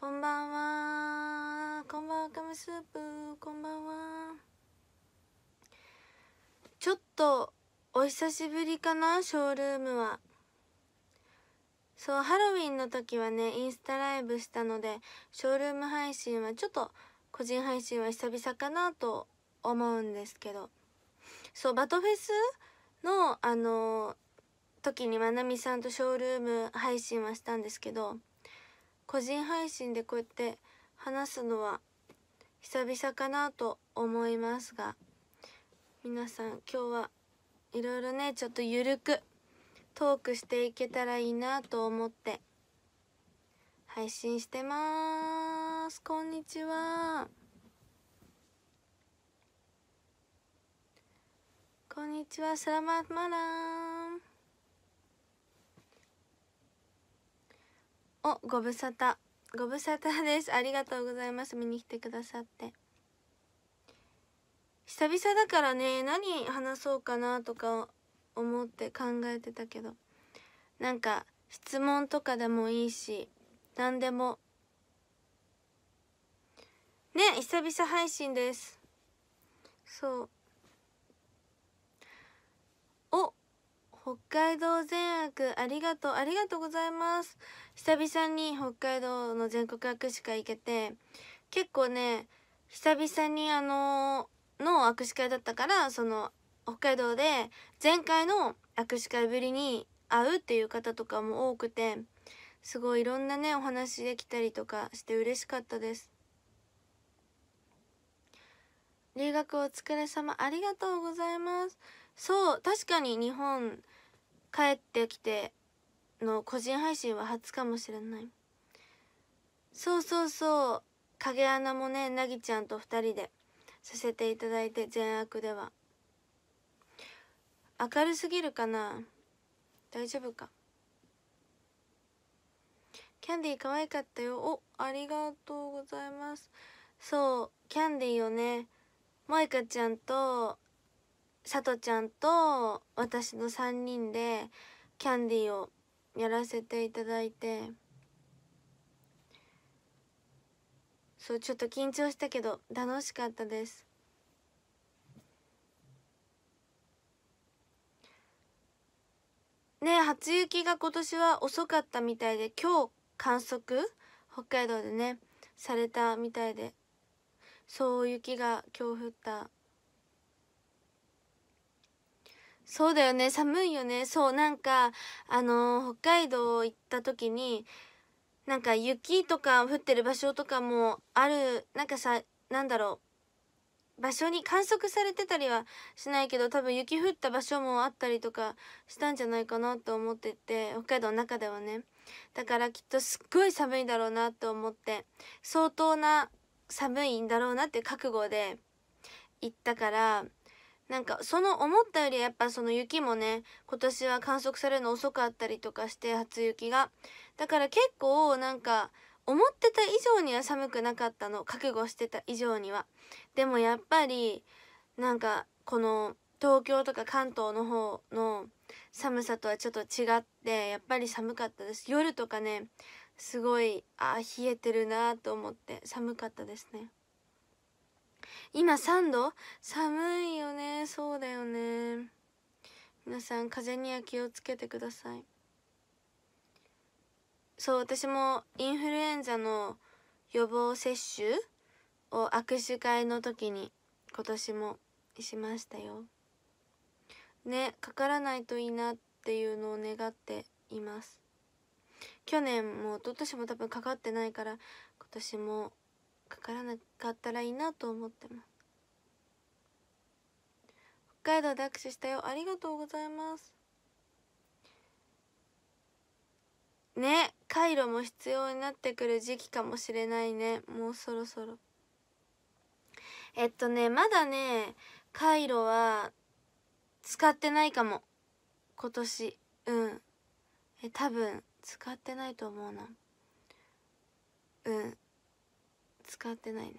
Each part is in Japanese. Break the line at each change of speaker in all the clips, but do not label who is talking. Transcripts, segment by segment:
こんばんはこんばんはカムスープこんばんはちょっとお久しぶりかなショールームはそうハロウィンの時はねインスタライブしたのでショールーム配信はちょっと個人配信は久々かなと思うんですけどそうバトフェスのあのー、時にまなみさんとショールーム配信はしたんですけど個人配信でこうやって話すのは久々かなと思いますが皆さん今日はいろいろねちょっとゆるくトークしていけたらいいなと思って配信してますこんにちはこんにちはサラママランおご無沙汰ご無沙汰ですありがとうございます見に来てくださって久々だからね何話そうかなとか思って考えてたけどなんか質問とかでもいいし何でもね久々配信ですそうお北海道善悪ありがとうありがとうございます久々に北海道の全国握手会行けて結構ね久々にあのの握手会だったからその北海道で前回の握手会ぶりに会うっていう方とかも多くてすごいいろんなねお話できたりとかして嬉しかったです留学お疲れ様ありがとうございますそう確かに日本帰ってきての個人配信は初かもしれないそうそうそう影穴もねなぎちゃんと2人でさせていただいて善悪では明るすぎるかな大丈夫かキャンディー可愛かったよおありがとうございますそうキャンディーをね萌イちゃんとさとちゃんと私の3人でキャンディーをやらせていただいてそうちょっと緊張したけど楽しかったですね初雪が今年は遅かったみたいで今日観測北海道でねされたみたいでそう雪が今日降ったそうだよね寒いよねそうなんかあの北海道行った時になんか雪とか降ってる場所とかもあるなんかさなんだろう場所に観測されてたりはしないけど多分雪降った場所もあったりとかしたんじゃないかなと思ってて北海道の中ではねだからきっとすっごい寒いだろうなと思って相当な寒いんだろうなって覚悟で行ったからなんかその思ったよりやっぱその雪もね今年は観測されるの遅かったりとかして初雪がだから結構なんか思ってた以上には寒くなかったの覚悟してた以上にはでもやっぱりなんかこの東京とか関東の方の寒さとはちょっと違ってやっぱり寒かったです夜とかねすごいあ冷えてるなと思って寒かったですね今3度寒いよねそうだよね皆さん風には気をつけてくださいそう私もインフルエンザの予防接種を握手会の時に今年もしましたよねかからないといいなっていうのを願っています去年も一昨年も多分かかってないから今年もかからなかったらいいなと思ってます北海道で握手したよありがとうございますね回路も必要になってくる時期かもしれないねもうそろそろえっとねまだね回路は使ってないかも今年うんえ多分使ってないと思うなうん使ってないね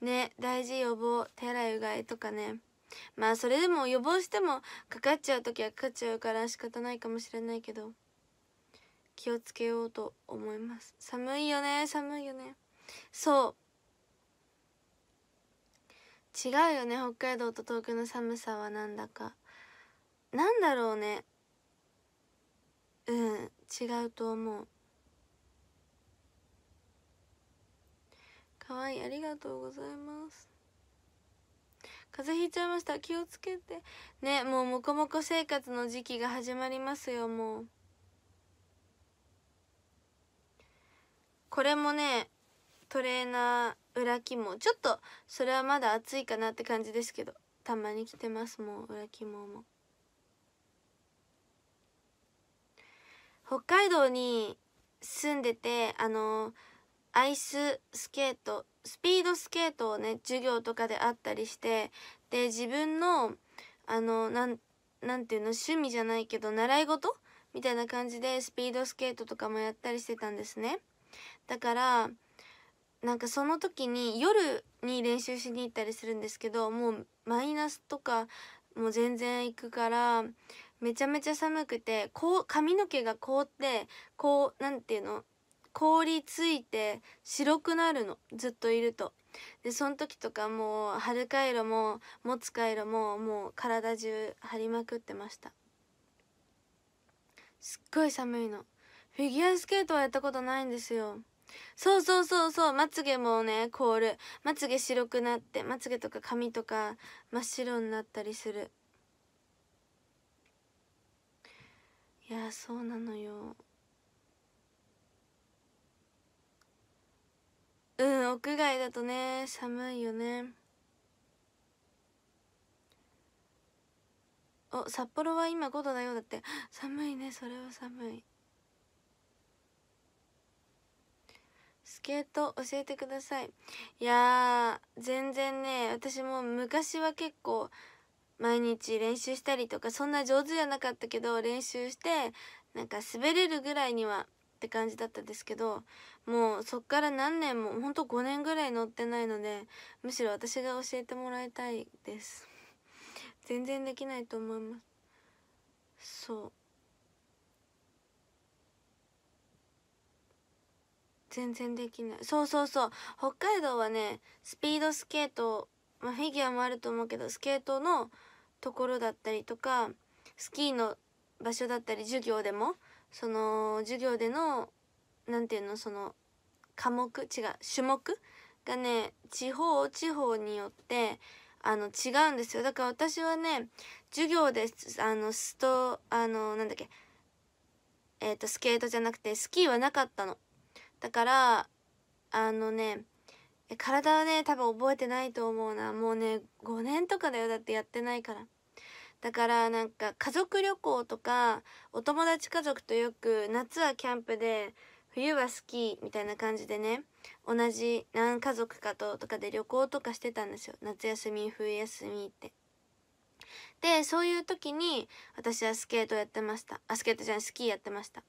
ね大事予防手洗いうがいとかねまあそれでも予防してもかかっちゃう時はかかっちゃうから仕方ないかもしれないけど気をつけようと思います寒いよね寒いよねそう違うよね北海道と東京の寒さはなんだかなんだろうねうん違うと思うかわいいありがとうございます風邪ひいちゃいました気をつけてねもうもこもこ生活の時期が始まりますよもうこれもねトレーナー裏肝ちょっとそれはまだ暑いかなって感じですけどたまに着てますもう裏肝も北海道に住んでてあのーアイススケートスピードスケートをね授業とかであったりしてで自分のあのなんなんていうの趣味じゃないけど習い事みたいな感じでスピードスケートとかもやったりしてたんですねだからなんかその時に夜に練習しに行ったりするんですけどもうマイナスとかもう全然行くからめちゃめちゃ寒くてこう髪の毛が凍ってこう何て言うの凍りついて白くなるのずっといるとでその時とかもう春回路ももつ回路ももう体中張りまくってましたすっごい寒いのフィギュアスケートはやったことないんですよそうそうそうそうまつげもね凍るまつげ白くなってまつげとか髪とか真っ白になったりするいやそうなのようん屋外だとね寒いよねお札幌は今5度だよだって寒いねそれは寒いスケート教えてくださいいや全然ね私も昔は結構毎日練習したりとかそんな上手じゃなかったけど練習してなんか滑れるぐらいにはって感じだったんですけどもうそっから何年もほんと5年ぐらい乗ってないのでむしろ私が教えてもらいたいです全然できないと思いますそう全然できないそうそうそう北海道はねスピードスケート、まあ、フィギュアもあると思うけどスケートのところだったりとかスキーの場所だったり授業でもその授業での何ていうのその科目違う種目がね地方地方によってあの違うんですよだから私はね授業であのストあのなんだっけえっ、とスケートじゃなくてスキーはなかったのだからあのね体はね多分覚えてないと思うなもうね5年とかだよだってやってないからだからなんか家族旅行とかお友達家族とよく夏はキャンプで冬はスキーみたいな感じでね同じ何家族かととかで旅行とかしてたんですよ夏休み冬休みってでそういう時に私はスケートやってましたあスケートじゃないスキーやってました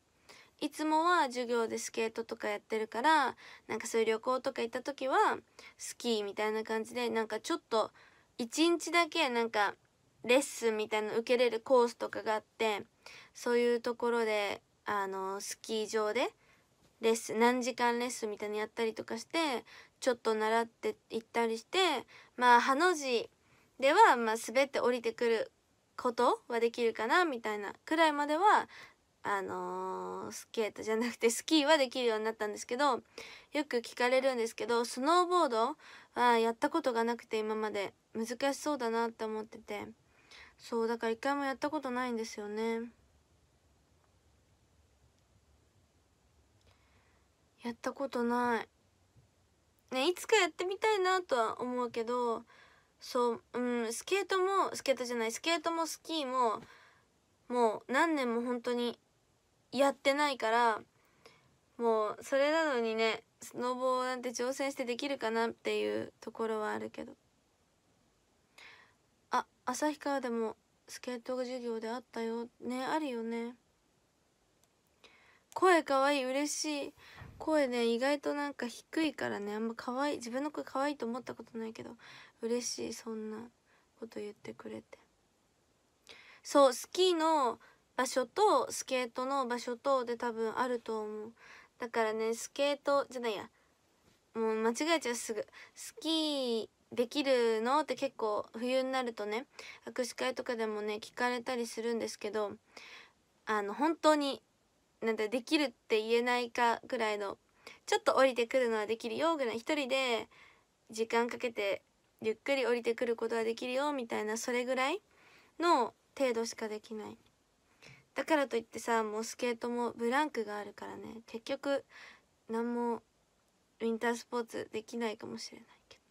いつもは授業でスケートとかやってるからなんかそういう旅行とか行った時はスキーみたいな感じでなんかちょっと一日だけなんかレッスンみたいな受けれるコースとかがあってそういうところであのスキー場でレッスン何時間レッスンみたいにやったりとかしてちょっと習っていったりしてまあハの字では、まあ、滑って降りてくることはできるかなみたいなくらいまではあのー、スケートじゃなくてスキーはできるようになったんですけどよく聞かれるんですけどスノーボードはやったことがなくて今まで難しそうだなって思っててそうだから一回もやったことないんですよね。やったことないねいつかやってみたいなとは思うけどそううんスケートもスケートじゃないスケートもスキーももう何年も本当にやってないからもうそれなのにねスノボなんて挑戦してできるかなっていうところはあるけどあ旭川でもスケート授業であったよねあるよね声かわいい嬉しい声ね意外となんか低いからねあんま可愛い自分の声可愛いと思ったことないけど嬉しいそんなこと言ってくれてそうスキーの場所とスケートの場所とで多分あると思うだからねスケートじゃないやもう間違えちゃうすぐスキーできるのって結構冬になるとね握手会とかでもね聞かれたりするんですけどあの本当になんてできるって言えないかぐらいのちょっと降りてくるのはできるよぐらい一人で時間かけてゆっくり降りてくることはできるよみたいなそれぐらいの程度しかできないだからといってさもうスケートもブランクがあるからね結局何もウィンタースポーツできないかもしれないけど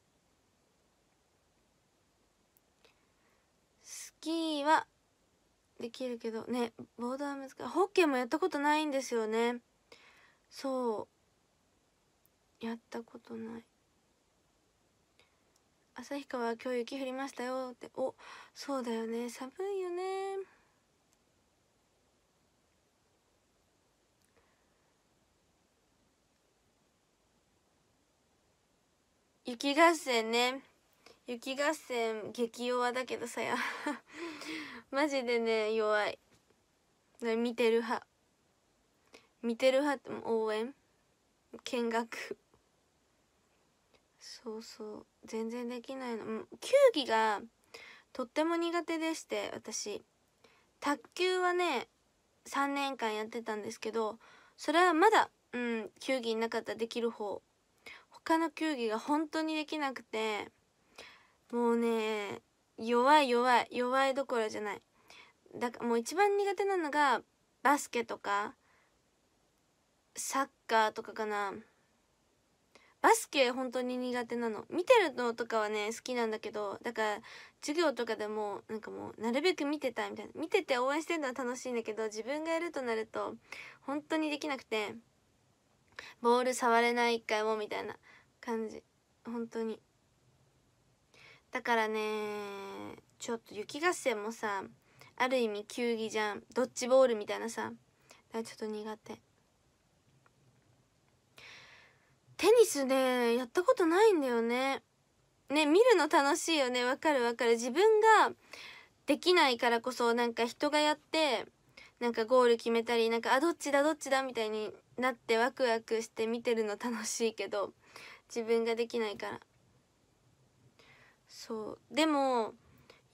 スキーはできるけどねボードは難しいホッケーもやったことないんですよねそうやったことない旭川今日雪降りましたよっておそうだよね寒いよね雪合戦ね雪合戦激弱だけどさや マジでね弱い見てる派見てる派って応援見学そうそう全然できないの球技がとっても苦手でして私卓球はね3年間やってたんですけどそれはまだうん球技なかったできる方他の球技が本当にできなくてもうね弱い弱い弱いどころじゃないだからもう一番苦手なのがバスケとかサッカーとかかなバスケ本当に苦手なの見てるのとかはね好きなんだけどだから授業とかでもなんかもうなるべく見てたいみたいな見てて応援してるのは楽しいんだけど自分がやるとなると本当にできなくてボール触れない一回もみたいな感じ本当にだからねちょっと雪合戦もさある意味球技じゃんドッジボールみたいなさちょっと苦手テニスねやったことないんだよねね見るの楽しいよねわかるわかる自分ができないからこそなんか人がやってなんかゴール決めたりなんかあどっちだどっちだみたいになってワクワクして見てるの楽しいけど自分ができないからそうでも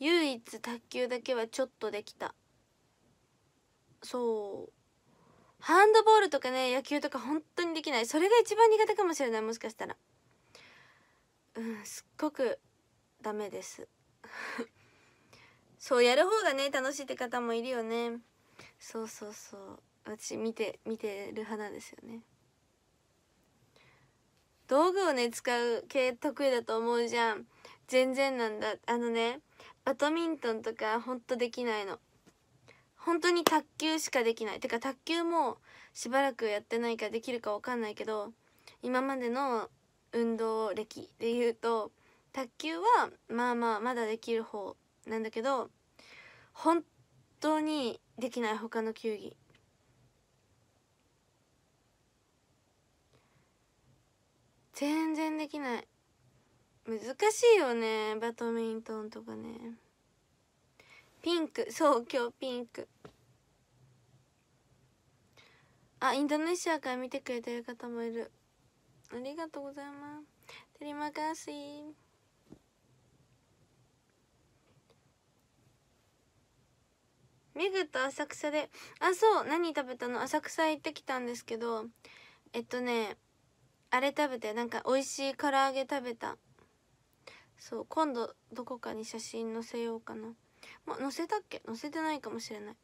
唯一卓球だけはちょっとできたそうハンドボールとかね野球とか本当にできないそれが一番苦手かもしれないもしかしたらうんすっごくダメです そうやる方がね楽しいって方もいるよねそうそうそう私見て見てる派なんですよね道具をね使う系得意だと思うじゃん全然なんだあのねバドミントンとかほんとできないの本当に卓球しかできないてか卓球もしばらくやってないかできるか分かんないけど今までの運動歴で言うと卓球はまあまあまだできる方なんだけど本当にできない他の球技全然できない難しいよねバドミントンとかねピンクそう今日ピンクあインドネシアから見てくれてる方もいるありがとうございますテリマカーシーミグと浅草であそう何食べたの浅草行ってきたんですけどえっとねあれ食べてなんか美味しい唐揚げ食べたそう今度どこかに写真載せようかなま載せたっけ載せてないかもしれない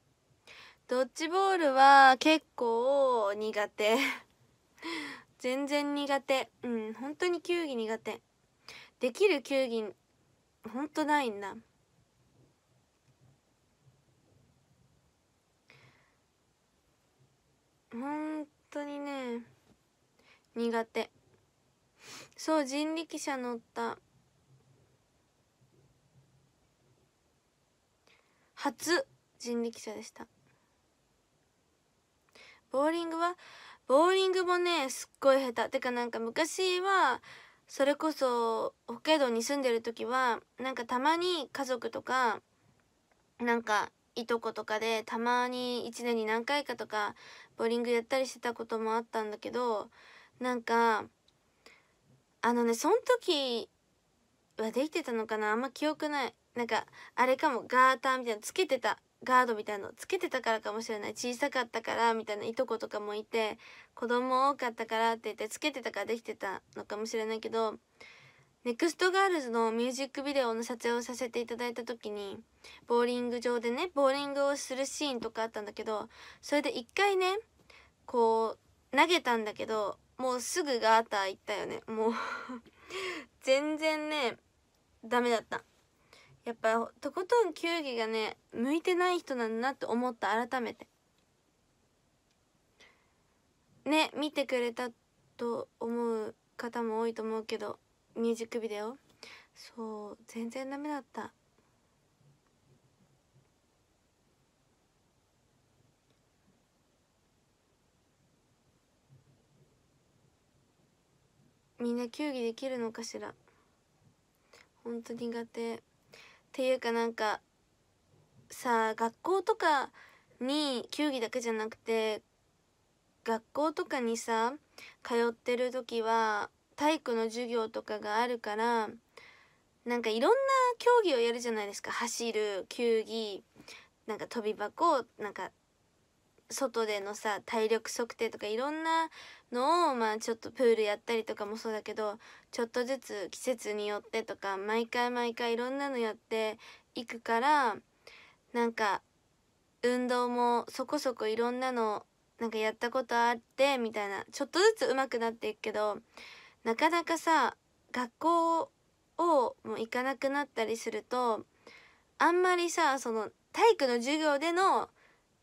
ドッジボールは結構苦手 全然苦手うん本当に球技苦手できる球技本当ないんだ本当にね苦手そう人力車乗った初人力車でしたボーリングはボーリングもねすっごい下手てかなんか昔はそれこそ北海道に住んでる時はなんかたまに家族とかなんかいとことかでたまに1年に何回かとかボーリングやったりしてたこともあったんだけどなんかあのねそん時はできてたのかなあんま記憶ないなんかあれかもガーターみたいなつけてたガードみたいなのつけてたからかもしれない小さかったからみたいないとことかもいて子供多かったからって言ってつけてたからできてたのかもしれないけどネクストガールズのミュージックビデオの撮影をさせていただいた時にボーリング場でねボーリングをするシーンとかあったんだけどそれで一回ねこう投げたんだけどもうすぐガーター行ったよねもう 全然ねダメだったやっぱとことん球技がね向いてない人なんだなって思った改めてね見てくれたと思う方も多いと思うけどミュージックビデオそう全然ダメだったみんな球技できるのかしら本当苦手っていうかなんかさ学校とかに球技だけじゃなくて学校とかにさ通ってる時は体育の授業とかがあるからなんかいろんな競技をやるじゃないですか走る球技なんか跳び箱なんか外でのさ体力測定とかいろんなのをまあちょっとプールやったりとかもそうだけどちょっとずつ季節によってとか毎回毎回いろんなのやっていくからなんか運動もそこそこいろんなのなんかやったことあってみたいなちょっとずつ上手くなっていくけどなかなかさ学校をもう行かなくなったりするとあんまりさその体育の授業での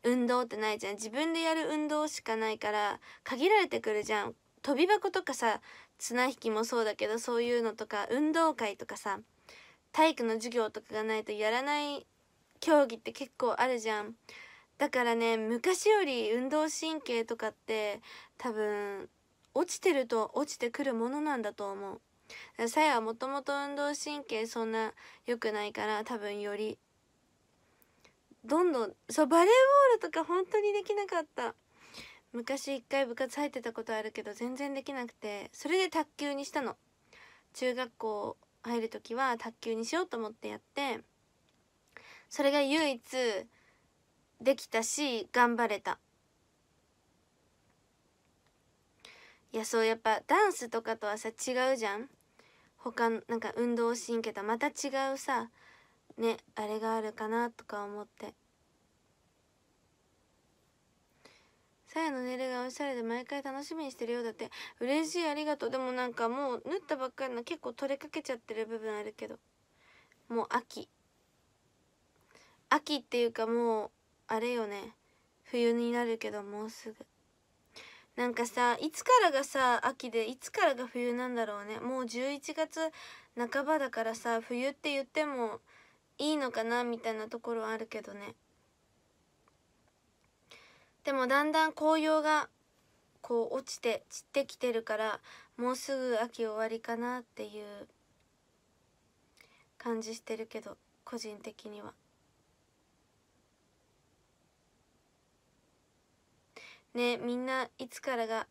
運動ってないじゃん自分でやる運動しかないから限られてくるじゃん跳び箱とかさ綱引きもそうだけどそういうのとか運動会とかさ体育の授業とかがないとやらない競技って結構あるじゃんだからね昔より運動神経とかって多分落ちてると落ちてくるものなんだと思うさやはもともと運動神経そんな良くないから多分よりどんどんそうバレーボールとか本当にできなかった昔一回部活入ってたことあるけど全然できなくてそれで卓球にしたの中学校入る時は卓球にしようと思ってやってそれが唯一できたし頑張れたいやそうやっぱダンスとかとはさ違うじゃん他なんか運動神経とはまた違うさねあれがあるかなとか思ってさやのネイルがおしゃれで毎回楽しみにしてるようだって嬉しいありがとうでもなんかもう縫ったばっかりの結構取れかけちゃってる部分あるけどもう秋秋っていうかもうあれよね冬になるけどもうすぐなんかさいつからがさ秋でいつからが冬なんだろうねもう11月半ばだからさ冬って言ってもいいのかなみたいなところはあるけどねでもだんだん紅葉がこう落ちて散ってきてるからもうすぐ秋終わりかなっていう感じしてるけど個人的には。ねみんないつからが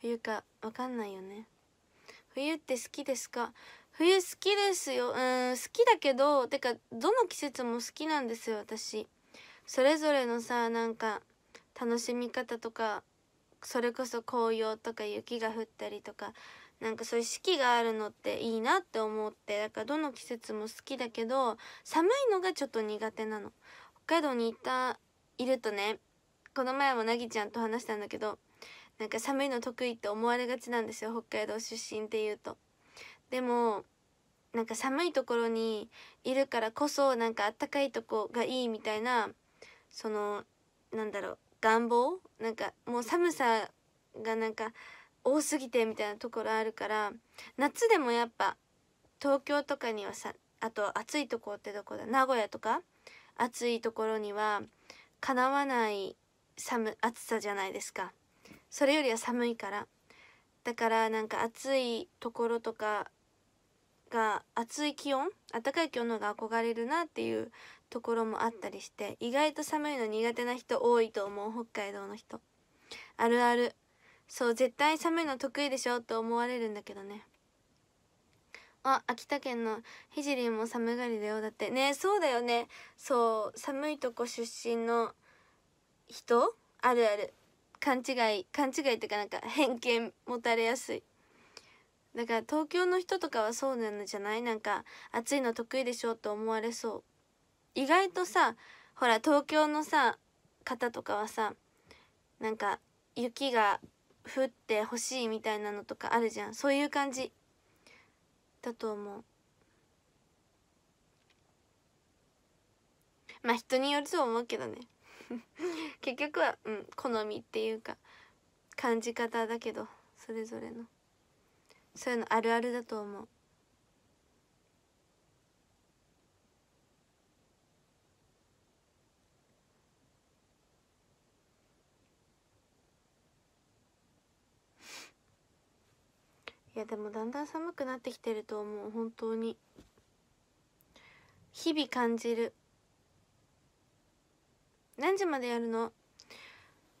冬かわかんないよね。冬って好きですか冬好きですようん好きだけどてかどの季節も好きなんですよ私それぞれのさなんか楽しみ方とかそれこそ紅葉とか雪が降ったりとかなんかそういう四季があるのっていいなって思ってだからどの季節も好きだけど寒いのがちょっと苦手なの北海道にいたいるとねこの前もなぎちゃんと話したんだけどなんか寒いの得意って思われがちなんですよ北海道出身っていうとでもなんか寒いところにいるからこそなんかあったかいとこがいいみたいなそのなんだろう願望なんかもう寒さがなんか多すぎてみたいなところあるから夏でもやっぱ東京とかにはさあと暑いとこってどこだ名古屋とか暑いところにはかなわない寒暑さじゃないですかそれよりは寒いからだからなんか暑いところとかが暑い気温暖かい気温の方が憧れるなっていうところもあったりして意外と寒いの苦手な人多いと思う北海道の人あるあるそう絶対寒いの得意でしょと思われるんだけどねあ秋田県のひじりも寒がりだよだってねそうだよねそう寒いとこ出身の人あるある勘違い勘違いっていうかなんか偏見持たれやすいだから東京の人とかはそうなんじゃないなんか暑いの得意でしょって思われそう意外とさほら東京のさ方とかはさなんか雪が降ってほしいみたいなのとかあるじゃんそういう感じだと思うまあ人によると思うけどね 結局はうん好みっていうか感じ方だけどそれぞれの。そういうのあるあるだと思ういやでもだんだん寒くなってきてると思う本当に日々感じる何時までやるの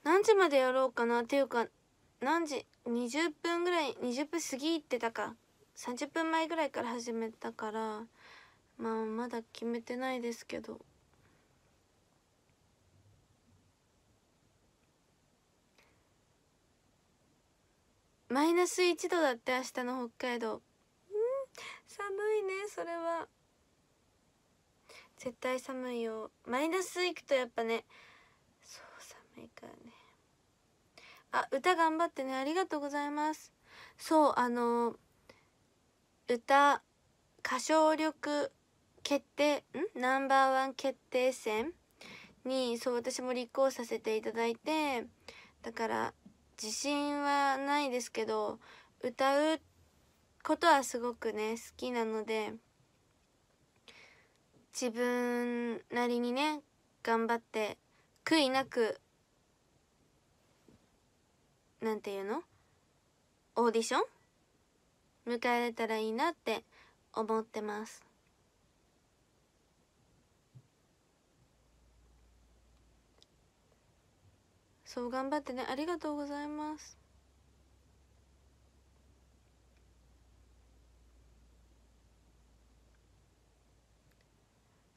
何時までやろうかなっていうか何時20分ぐらい20分過ぎてたか30分前ぐらいから始めたからまあまだ決めてないですけどマイナス1度だって明日の北海道うん寒いねそれは絶対寒いよマイナスいくとやっぱねそう寒いからねあ歌頑張ってねありがとうございますそうあの歌歌唱力決定んナンバーワン決定戦にそう私も立候補させていただいてだから自信はないですけど歌うことはすごくね好きなので自分なりにね頑張って悔いなくなんていうのオーディション迎えれたらいいなって思ってますそう頑張ってねありがとうございます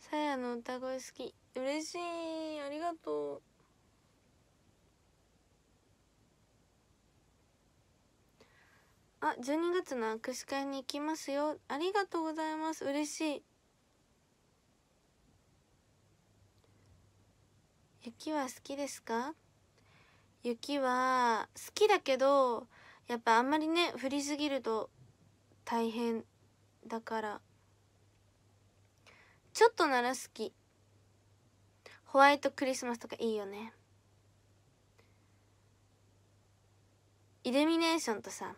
さやの歌声好き嬉しいありがとうあ12月の握手会に行きますよありがとうございます嬉しい雪は好きですか雪は好きだけどやっぱあんまりね降りすぎると大変だからちょっとなら好きホワイトクリスマスとかいいよねイルミネーションとさ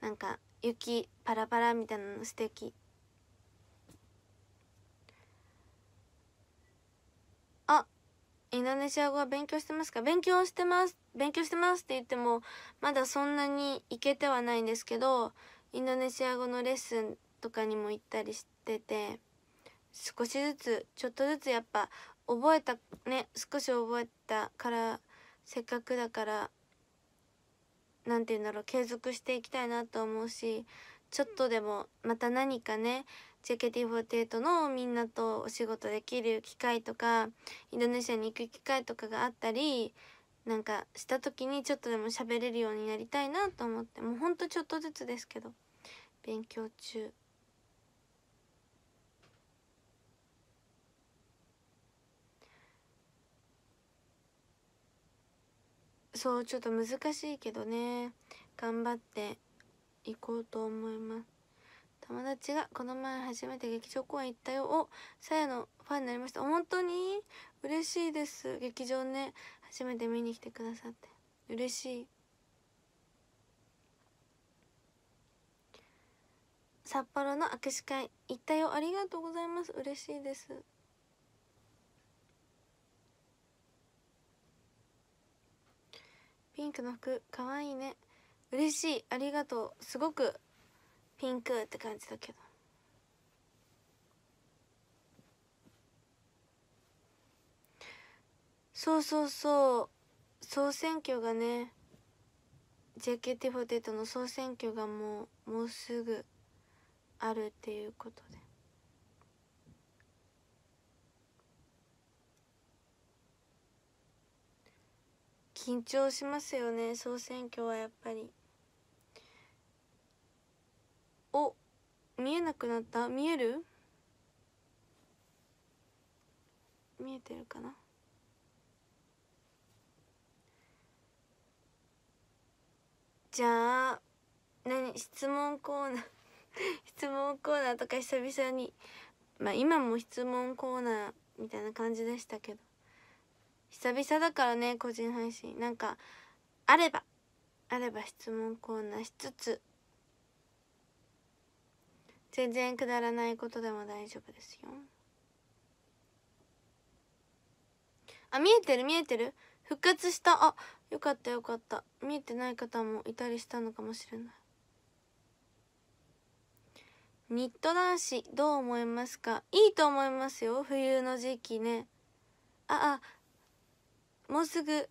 なんか雪パラパラみたいなの素敵あインドネシア語は勉強してますか勉強してます勉強してますって言ってもまだそんなにいけてはないんですけどインドネシア語のレッスンとかにも行ったりしてて少しずつちょっとずつやっぱ覚えたね少し覚えたからせっかくだから何て言うんだろう継続していきたいなと思うしちょっとでもまた何かね JKT48 のみんなとお仕事できる機会とかインドネシアに行く機会とかがあったりなんかした時にちょっとでも喋れるようになりたいなと思ってもうほんとちょっとずつですけど勉強中。そうちょっと難しいけどね頑張っていこうと思います友達がこの前初めて劇場公演行ったよをさやのファンになりました本当に嬉しいです劇場ね初めて見に来てくださって嬉しい札幌の握手会行ったよありがとうございます嬉しいですピンクの服かわいいね嬉しいありがとうすごくピンクって感じだけどそうそうそう総選挙がね JKT48 の総選挙がもうもうすぐあるっていうことで緊張しますよね総選挙はやっぱりお見えなくなった見える見えてるかなじゃあ何質問コーナー 質問コーナーとか久々にまあ今も質問コーナーみたいな感じでしたけど久々だからね個人配信なんかあればあれば質問コーナーしつつ全然くだらないことでも大丈夫ですよあ見えてる見えてる復活したあよかったよかった見えてない方もいたりしたのかもしれないニット男子どう思いますかいいと思いますよ冬の時期ねああもうすぐ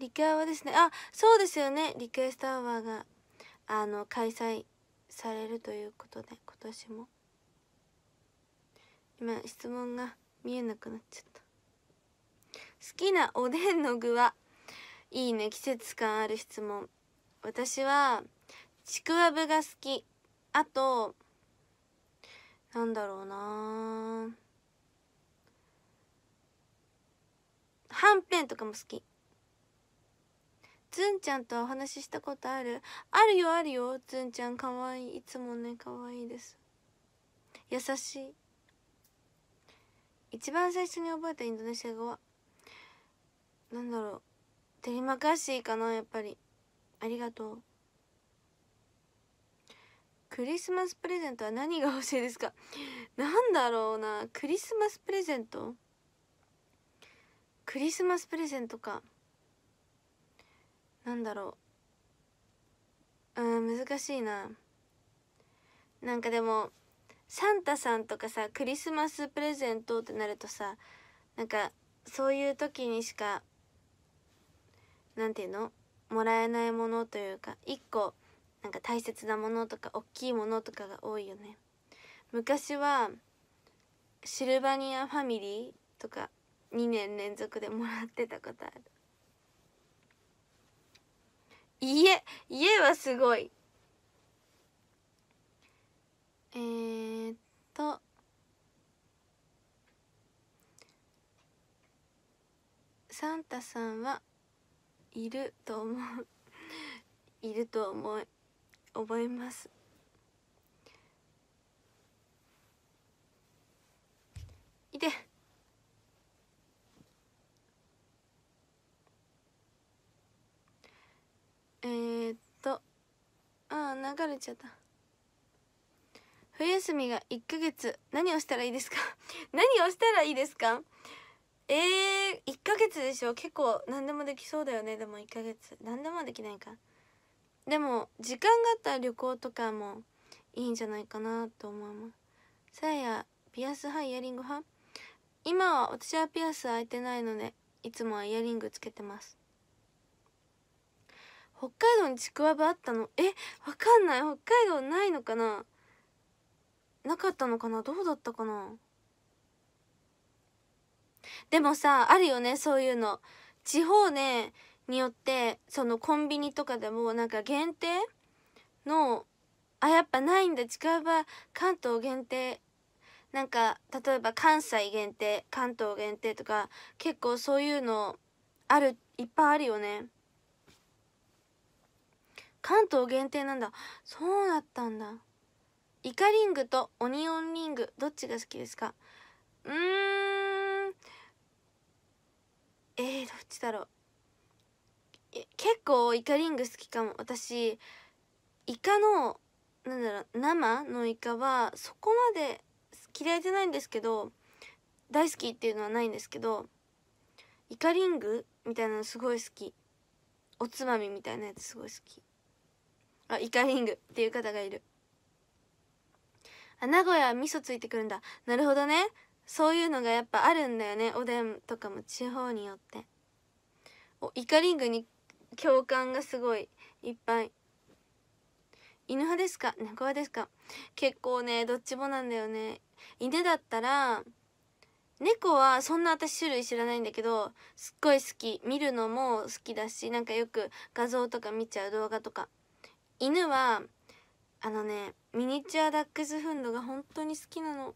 リクエはですねあそうですよねリクエストアワーがあの開催されるということで今年も今質問が見えなくなっちゃった好きなおでんの具はいいね季節感ある質問私はちくわぶが好きあとなんだろうなはんぺんとかも好きずんちゃんとお話ししたことあるあるよあるよずんちゃんかわいいいつもねかわいいです優しい一番最初に覚えたインドネシア語はなんだろうテリマカシーかなやっぱりありがとうクリスマスプレゼントは何が欲しいですかなんだろうなクリスマスプレゼントクリスマスプレゼントかなんだろううん難しいななんかでもサンタさんとかさクリスマスプレゼントってなるとさなんかそういう時にしか何て言うのもらえないものというか1個なんか大切なものとか大きいものとかが多いよね昔はシルバニアファミリーとか2年連続でもらってたことある家家はすごいえー、っとサンタさんはいると思ういると思い思いますいてえー、っとああ流れちゃった冬休みが1ヶ月何をしたらいいですか 何をしたらいいですかえー、1ヶ月でしょ結構何でもできそうだよねでも1ヶ月何でもできないかでも時間があったら旅行とかもいいんじゃないかなと思いますさやピアス派イヤリング派今は私はピアス開いてないのでいつもはイヤリングつけてます北海道にちくわぶあったのえわかんない北海道ないのかななかったのかなどうだったかなでもさあるよねそういうの地方ねによってそのコンビニとかでもなんか限定のあやっぱないんだ近わ場関東限定なんか例えば関西限定関東限定とか結構そういうのあるいっぱいあるよね。関東限定なんだそうだったんだイカリングとオニオンリングどっちが好きですかうーんえー、どっちだろう結構イカリング好きかも私イカのなんだろう生のイカはそこまで嫌いじゃないんですけど大好きっていうのはないんですけどイカリングみたいなのすごい好きおつまみみたいなやつすごい好きあイカリングっていう方がいるあ名古屋味噌ついてくるんだなるほどねそういうのがやっぱあるんだよねおでんとかも地方によっておイカリングに共感がすごいいっぱい犬派ですか猫派ですか結構ねどっちもなんだよね犬だったら猫はそんな私種類知らないんだけどすっごい好き見るのも好きだしなんかよく画像とか見ちゃう動画とか犬はあのねミニチュアダックスフンドが本当に好きなの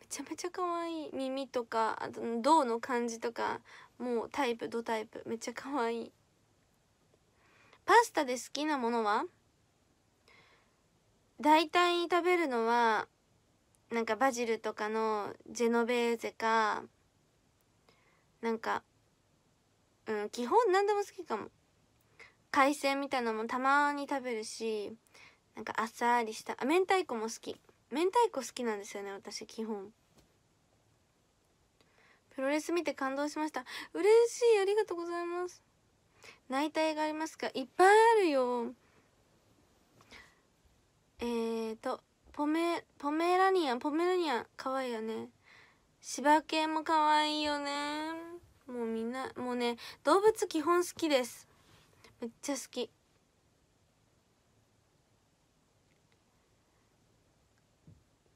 めちゃめちゃ可愛い耳とかあと胴の感じとかもうタイプドタイプめっちゃ可愛いパスタで好きなものは大体食べるのはなんかバジルとかのジェノベーゼかなんか、うん、基本何でも好きかも海鮮みたいなのもたまに食べるしなんかあっさりしたあ明太子も好き明太子好きなんですよね私基本プロレス見て感動しました嬉しいありがとうございます内定がありますかいっぱいあるよえーとポメポメラニアンポメラニアンかわいいよね柴犬もかわいいよねもうみんなもうね動物基本好きですめっちゃ好き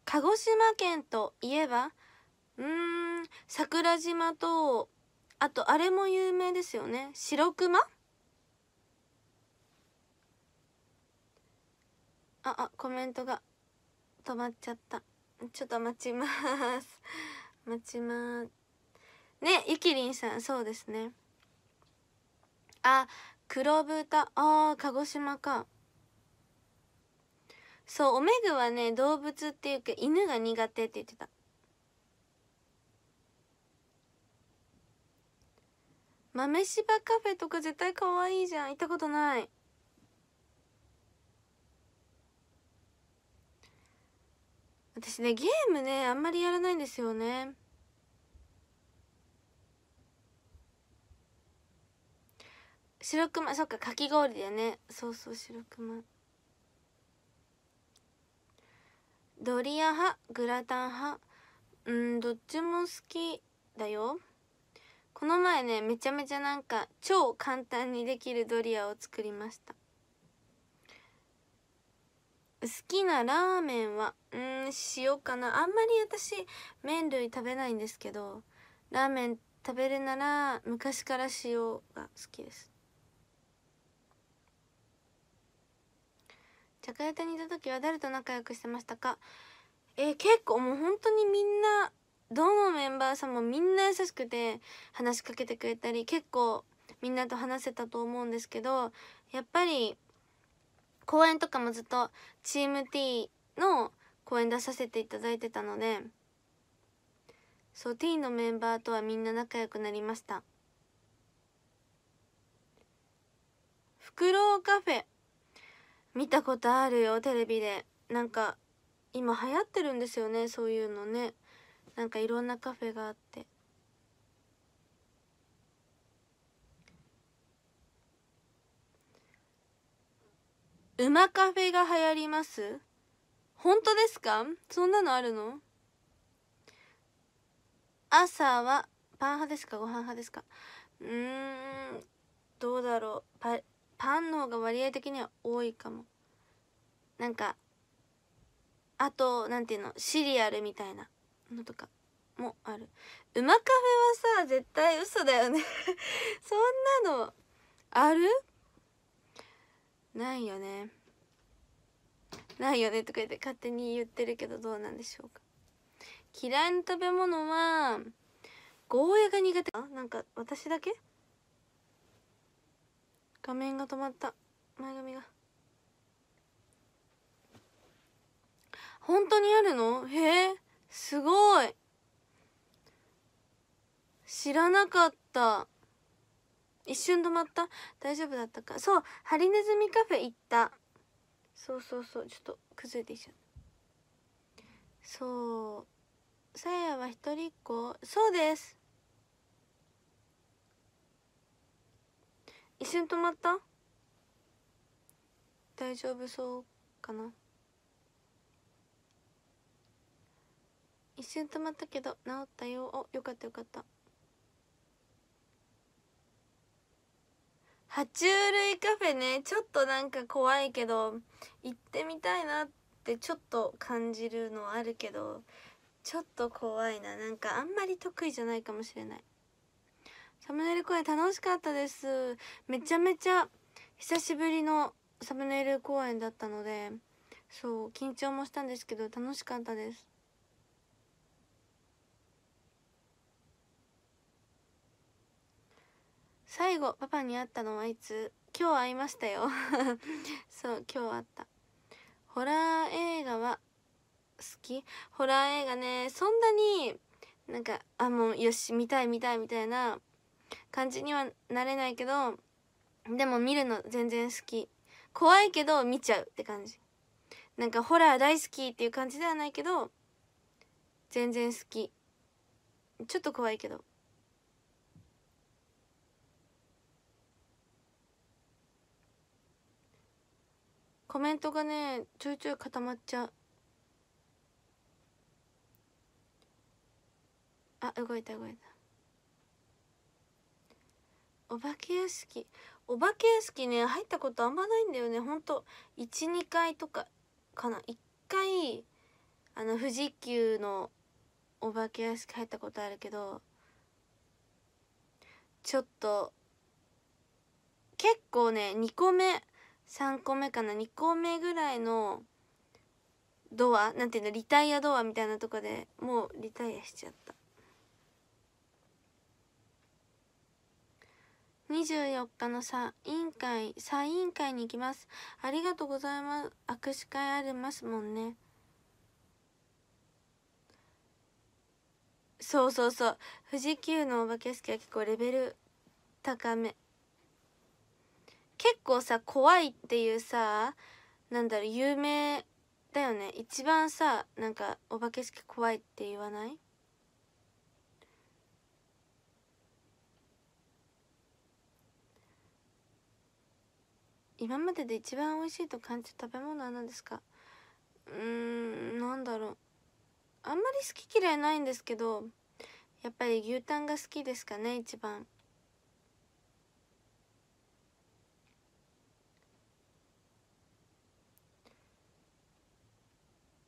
鹿児島県といえばうん桜島とあとあれも有名ですよね白熊ああコメントが止まっちゃったちょっと待ちます 待ちますねゆきりんさんそうですねあ黒豚ああ鹿児島かそうおめぐはね動物っていうか犬が苦手って言ってた豆柴カフェとか絶対可愛いじゃん行ったことない私ねゲームねあんまりやらないんですよね白熊そっかかき氷だよねそうそう白熊ドリア派グラタン派うんどっちも好きだよこの前ねめちゃめちゃなんか超簡単にできるドリアを作りました好きなラーメンはうん塩かなあんまり私麺類食べないんですけどラーメン食べるなら昔から塩が好きですジにいた時は誰と仲良くしてましたかえー、結構もう本当にみんなどのメンバーさんもみんな優しくて話しかけてくれたり結構みんなと話せたと思うんですけどやっぱり公演とかもずっとチーム T の公演出させていただいてたのでそう T のメンバーとはみんな仲良くなりました。フクロウカフェ見たことあるよテレビでなんか今流行ってるんですよねそういうのねなんかいろんなカフェがあってうまカフェが流行ります本当ですかそんなのあるの朝はパン派ですかご飯派ですかうーんどうだろうパパンの方が割合的には多いかもなんかあと何ていうのシリアルみたいなのとかもある馬カフェはさ絶対嘘だよね そんなのあるないよねないよねとか言って勝手に言ってるけどどうなんでしょうか嫌いな食べ物はゴーヤが苦手なんか私だけ画面が止まった前髪が本当にあるのへえすごい知らなかった一瞬止まった大丈夫だったかそうハリネズミカフェ行ったそうそうそうちょっと崩れてきちゃったそうさやは一人っ子そうです一瞬止まった大丈夫そうかな一瞬止まったけど治ったよおよかったよかった爬虫類カフェねちょっとなんか怖いけど行ってみたいなってちょっと感じるのあるけどちょっと怖いななんかあんまり得意じゃないかもしれないサムネイル公演楽しかったですめちゃめちゃ久しぶりのサムネイル公演だったのでそう緊張もしたんですけど楽しかったです最後パパに会ったのはいつ今日会いましたよ そう今日会ったホラー映画は好きホラー映画ねそんなになんかあもうよし見たい見たいみたいな感じにはなれないけどでも見るの全然好き怖いけど見ちゃうって感じなんかホラー大好きっていう感じではないけど全然好きちょっと怖いけどコメントがねちょいちょい固まっちゃうあ動いた動いたお化け屋敷お化け屋敷ね入ったことあんまないんだよねほんと12回とかかな1回あの富士急のお化け屋敷入ったことあるけどちょっと結構ね2個目3個目かな2個目ぐらいのドアなんていうのリタイアドアみたいなとこでもうリタイアしちゃった24日のさ、委員会、サ委員会に行きます。ありがとうございます。握手会ありますもんね。そうそうそう。富士急のお化け好きは結構レベル高め。結構さ、怖いっていうさ、なんだろう、有名だよね。一番さ、なんか、お化け好き怖いって言わない今までで一番美味しいと感じた食べ物は何ですかうーんなんだろうあんまり好き嫌いないんですけどやっぱり牛タンが好きですかね一番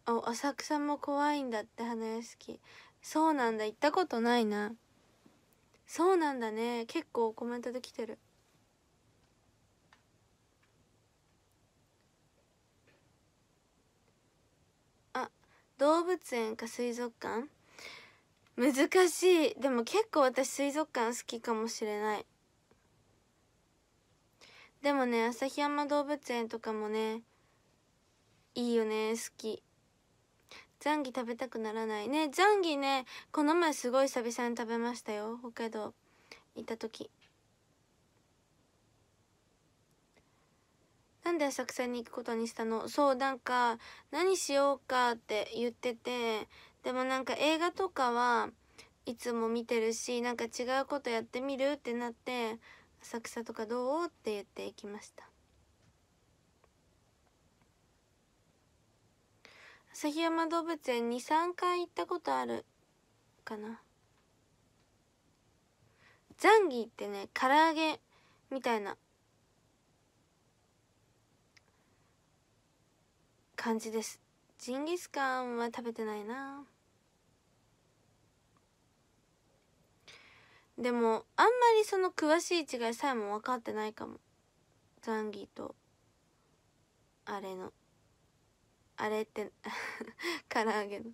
お浅草も怖いんだって花屋敷そうなんだ行ったことないなそうなんだね結構コメントできてる動物園か水族館難しいでも結構私水族館好きかもしれないでもね旭山動物園とかもねいいよね好きザンギ食べたくならないねザンギねこの前すごい久々に食べましたよ北海道行った時なんで浅草に行くことにしたのそうなんか何しようかって言っててでもなんか映画とかはいつも見てるしなんか違うことやってみるってなって浅草とかどうって言って行きました旭山動物園23回行ったことあるかなザンギってね唐揚げみたいな感じですジンギスカンは食べてないなでもあんまりその詳しい違いさえも分かってないかもザンギとあれのあれって 唐揚げの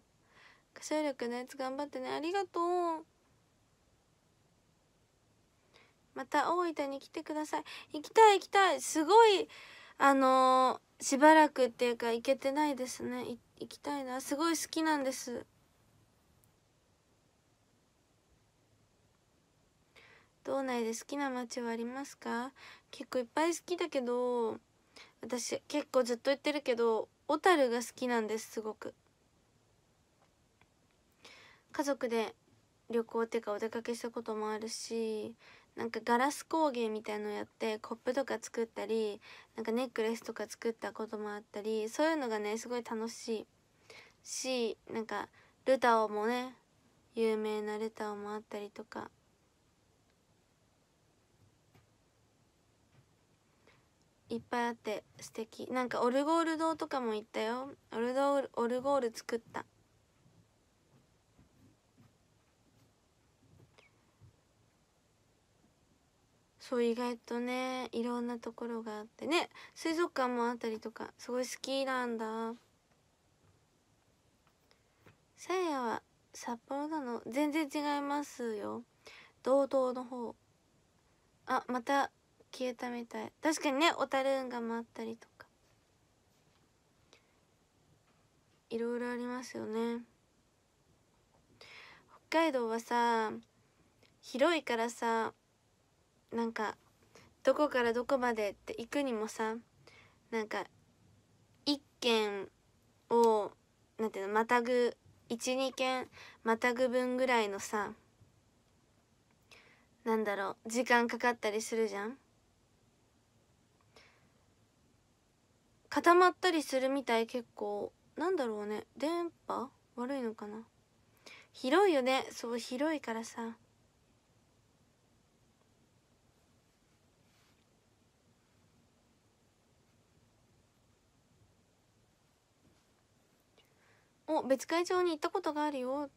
歌唱力のやつ頑張ってねありがとうまた大分に来てください行きたい行きたいすごいあのしばらくっていうか行けてないですね行きたいなすごい好きなんです道内で好きな街はありますか結構いっぱい好きだけど私結構ずっと言ってるけど小樽が好きなんですすごく家族で旅行っていうかお出かけしたこともあるしなんかガラス工芸みたいのやってコップとか作ったりなんかネックレスとか作ったこともあったりそういうのがねすごい楽しいしなんかルタオもね有名なルタオもあったりとかいっぱいあって素敵なんかオルゴール堂とかも行ったよオルゴールオルゴール作ったそう意外とねいろんなところがあってね水族館もあったりとかすごい好きなんださやは札幌なの全然違いますよ道東の方あまた消えたみたい確かにね小樽運河もあったりとかいろいろありますよね北海道はさ広いからさなんかどこからどこまでって行くにもさなんか1軒をなんていうのまたぐ12軒またぐ分ぐらいのさなんだろう時間かかったりするじゃん固まったりするみたい結構なんだろうね電波悪いのかな広いよねそう広いからさお別会場に行ったことがあるよ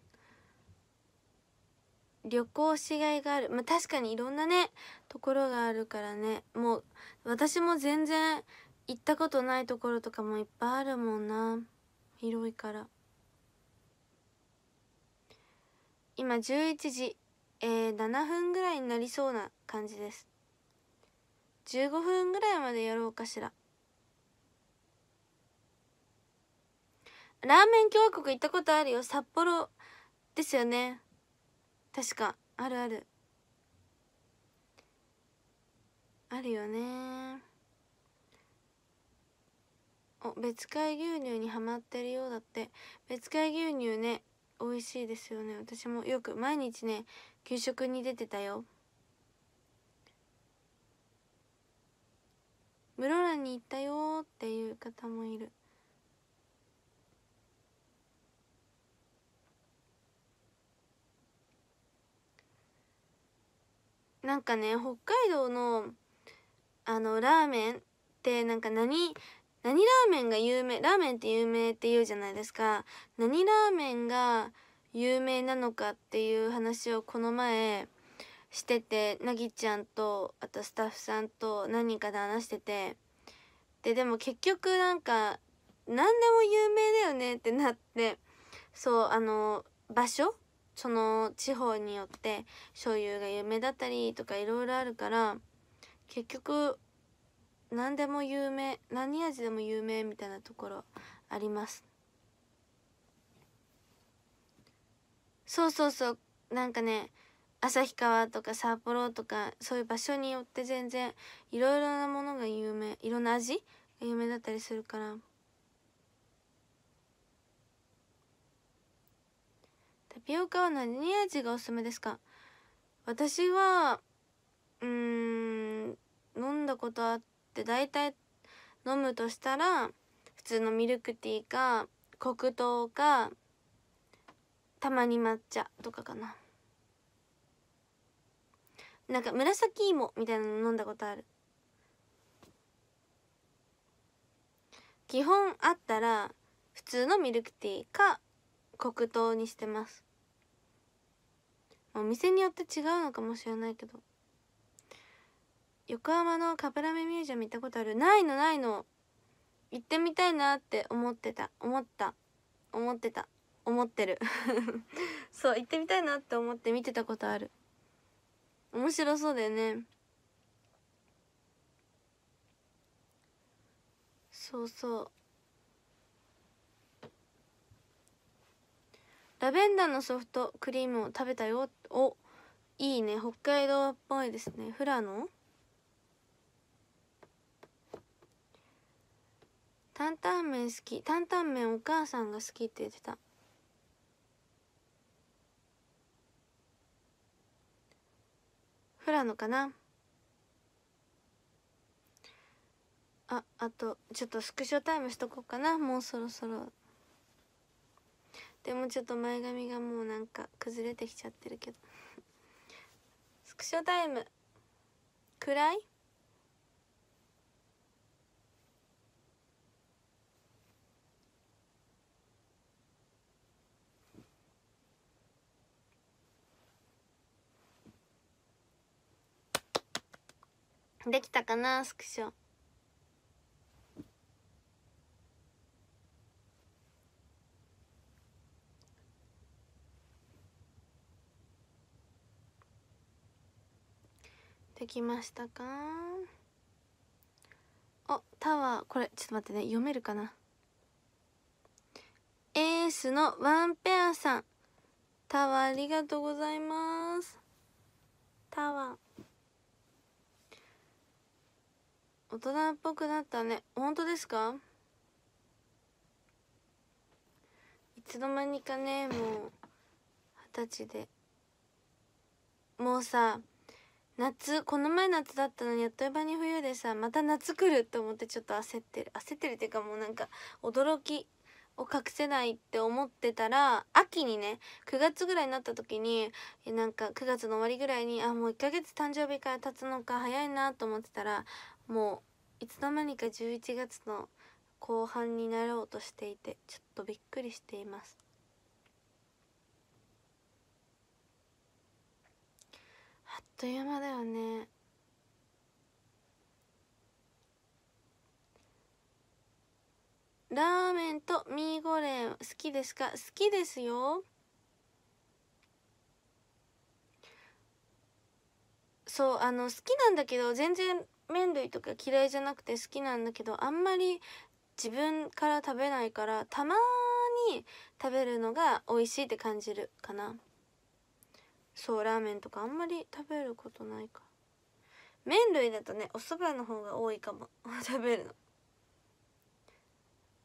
旅行しがいがあるまあ確かにいろんなねところがあるからねもう私も全然行ったことないところとかもいっぱいあるもんな広いから今11時、えー、7分ぐらいになりそうな感じです15分ぐらいまでやろうかしらラーメン共和国行ったことあるよ札幌ですよね確かあるあるあるよねお別海牛乳にはまってるようだって別海牛乳ね美味しいですよね私もよく毎日ね給食に出てたよ室蘭に行ったよっていう方もいるなんかね北海道のあのラーメンってなんか何何ラーメンが有名ラーメンって有名って言うじゃないですか何ラーメンが有名なのかっていう話をこの前しててなぎちゃんとあとスタッフさんと何人かで話しててででも結局なんか何でも有名だよねってなってそうあの場所その地方によって醤油が有名だったりとかいろいろあるから結局何でも有名何味でも有名みたいなところありますそうそうそうなんかね旭川とか札幌とかそういう場所によって全然いろいろなものが有名いろんな味が有名だったりするから。美容家は何味がおすすめですか私はうん飲んだことあって大体飲むとしたら普通のミルクティーか黒糖かたまに抹茶とかかななんか紫芋みたいなの飲んだことある基本あったら普通のミルクティーか黒糖にしてますお店によって違うのかもしれないけど横浜のカプラメミュージアム行ったことあるないのないの行ってみたいなって思ってた思った思ってた思ってる そう行ってみたいなって思って見てたことある面白そうだよねそうそうラベンダーのソフトクリームを食べたよおいいね北海道っぽいですね富良野担々麺好き担々麺お母さんが好きって言ってた富良野かなああとちょっとスクショタイムしとこうかなもうそろそろでもちょっと前髪がもうなんか崩れてきちゃってるけどスクショタイム暗いできたかなスクショできましたかおタワーこれちょっと待ってね読めるかなエースのワンペアさんタワーありがとうございますタワー大人っぽくなったね本当ですかいつの間にかねもう二十歳でもうさ夏この前夏だったのにあっという間に冬でさまた夏来ると思ってちょっと焦ってる焦ってるっていうかもうなんか驚きを隠せないって思ってたら秋にね9月ぐらいになった時になんか9月の終わりぐらいにあもう1ヶ月誕生日から経つのか早いなと思ってたらもういつの間にか11月の後半になろうとしていてちょっとびっくりしています。という間だよねラーメンとミーゴレン好きですか好きですよそうあの好きなんだけど全然麺類とか嫌いじゃなくて好きなんだけどあんまり自分から食べないからたまに食べるのが美味しいって感じるかなそうラーメンとかあんまり食べることないか麺類だとねお蕎麦の方が多いかも 食べるの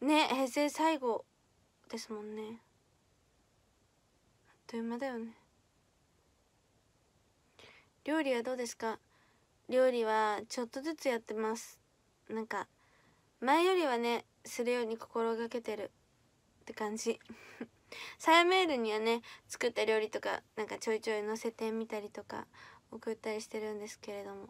ね平成最後ですもんねあっという間だよね料理はどうですか料理はちょっとずつやってますなんか前よりはねするように心がけてるって感じサヤメールにはね作った料理とかなんかちょいちょい載せてみたりとか送ったりしてるんですけれども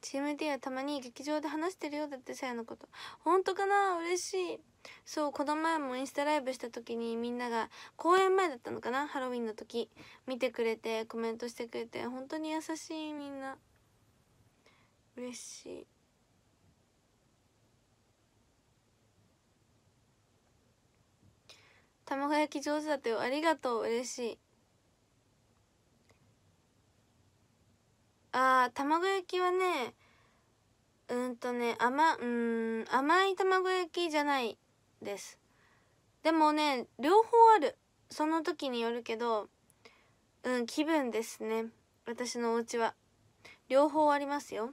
チーム D はたまに劇場で話してるようだってさやのこと本当かな嬉しいそうこの前もインスタライブした時にみんなが公演前だったのかなハロウィンの時見てくれてコメントしてくれて本当に優しいみんな嬉しい卵焼き上手だったよありがとう嬉しいあー卵焼きはねうんとね甘うん甘い卵焼きじゃないですでもね両方あるその時によるけどうん気分ですね私のお家は両方ありますよ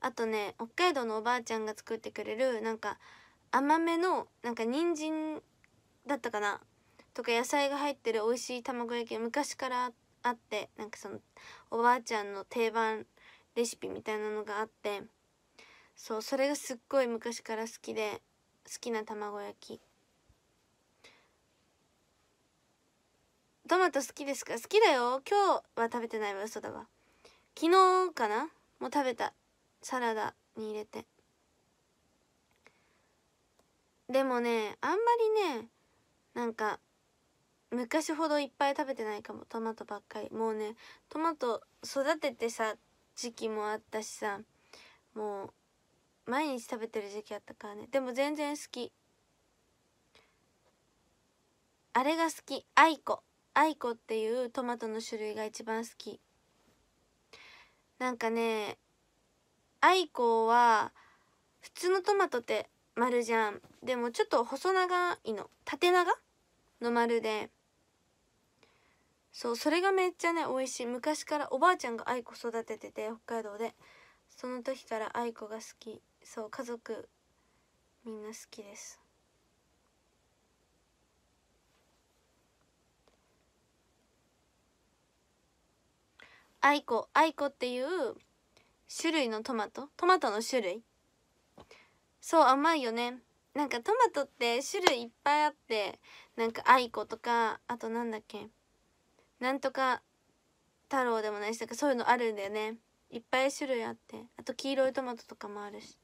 あとね北海道のおばあちゃんが作ってくれるなんか甘めのなんか人参だったかなとか野菜が入ってる美味しい卵焼き昔からあってなんかそのおばあちゃんの定番レシピみたいなのがあってそうそれがすっごい昔から好きで好きな卵焼きトマト好きですか好きだよ今日は食べてないわ嘘だわ昨日かなもう食べたサラダに入れてでもねあんまりねなんか昔ほどいっぱい食べてないかもトマトばっかりもうねトマト育ててさ時期もあったしさもう毎日食べてる時期あったからねでも全然好きあれが好きアイコアイコっていうトマトの種類が一番好きなんかねアイコは普通のトマトって丸じゃんでもちょっと細長いの縦長の丸でそうそれがめっちゃね美味しい昔からおばあちゃんが愛子育ててて北海道でその時から愛子が好きそう家族みんな好きです愛子愛子っていう種類のトマトトマトの種類そう甘いよねなんかトマトって種類いっぱいあってなんかあいことかあとなんだっけなんとか太郎でもないしなんかそういうのあるんだよねいっぱい種類あってあと黄色いトマトとかもあるし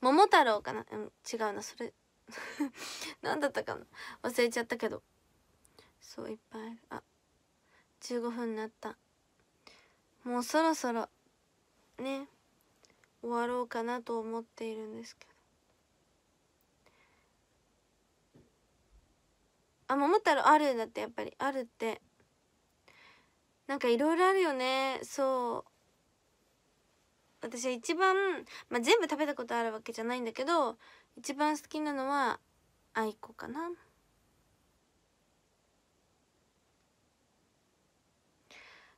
桃太郎かな、うん、違うなそれ何 だったかな忘れちゃったけどそういっぱいあるあ15分になったもうそろそろね終わろうかなと思っているんですけどあ桃太郎あるだってやっぱりあるってなんかいろいろあるよねそう私は一番、まあ、全部食べたことあるわけじゃないんだけど一番好きなのはあいこかな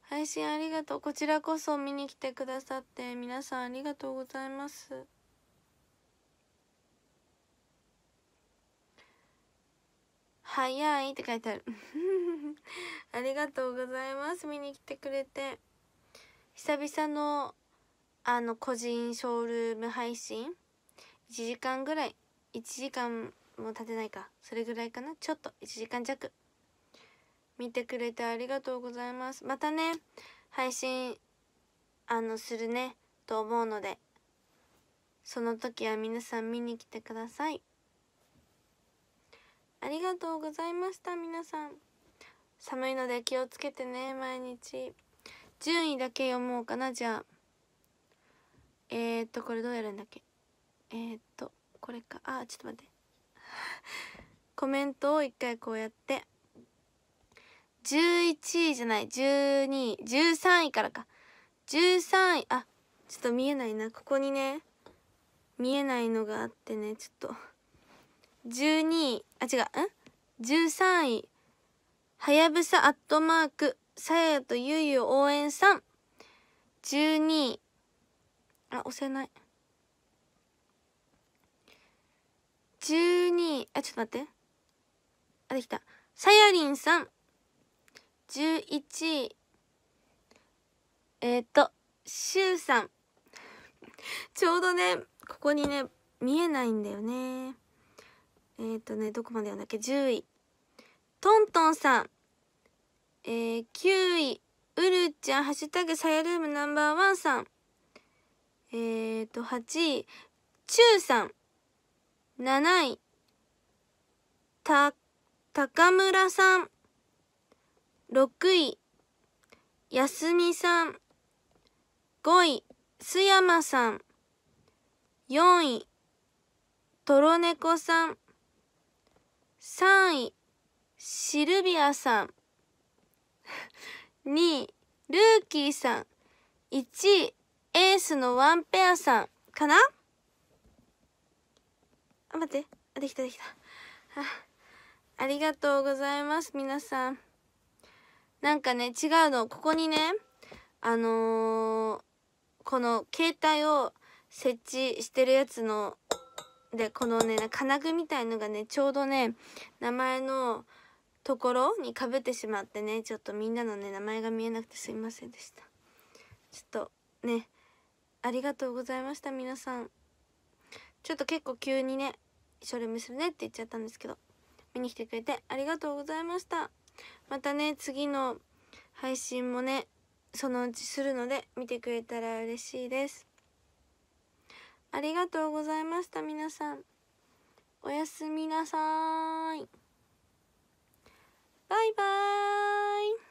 配信ありがとう。こちらこそ見に来てくださって皆さんありがとうございます。早いって書いてある ありがとうございます。見に来てくれて。久々のあの個人ショールーム配信1時間ぐらい1時間も経てないかそれぐらいかなちょっと1時間弱見てくれてありがとうございます。またね、配信、あの、するね、と思うので、その時は皆さん見に来てください。ありがとうございました、皆さん。寒いので気をつけてね、毎日。順位だけ読もうかな、じゃあ。えー、っと、これどうやるんだっけえー、っと、これか。あ、ちょっと待って。コメントを一回こうやって。11位じゃない12位13位からか13位あちょっと見えないなここにね見えないのがあってねちょっと12位あ違うん13位はやぶさアットマークさやとゆゆ応援さん12位あ押せない12位あちょっと待ってあできたさやりんさん11位えっ、としゅうさんちょうどねここにね見えないんだよねえっ、とねどこまでやんだっけ10位トントンさんえー、9位うるちゃんハッシュタグさやルームナンバーワンさんえっ、と8位ちゅうさん7位た高村さん6位安美さん5位須山さん4位トロネコさん3位シルビアさん2 位ルーキーさん1位エースのワンペアさんかなあ待ってあできたできた ありがとうございます皆さんなんかね違うのここにねあのー、この携帯を設置してるやつのでこのね金具みたいのがねちょうどね名前のところにかぶってしまってねちょっとみんなのね名前が見えなくてすいませんでしたちょっとねありがとうございました皆さんちょっと結構急にね書類見するねって言っちゃったんですけど見に来てくれてありがとうございましたまたね次の配信もねそのうちするので見てくれたら嬉しいですありがとうございました皆さんおやすみなさいバイバーイ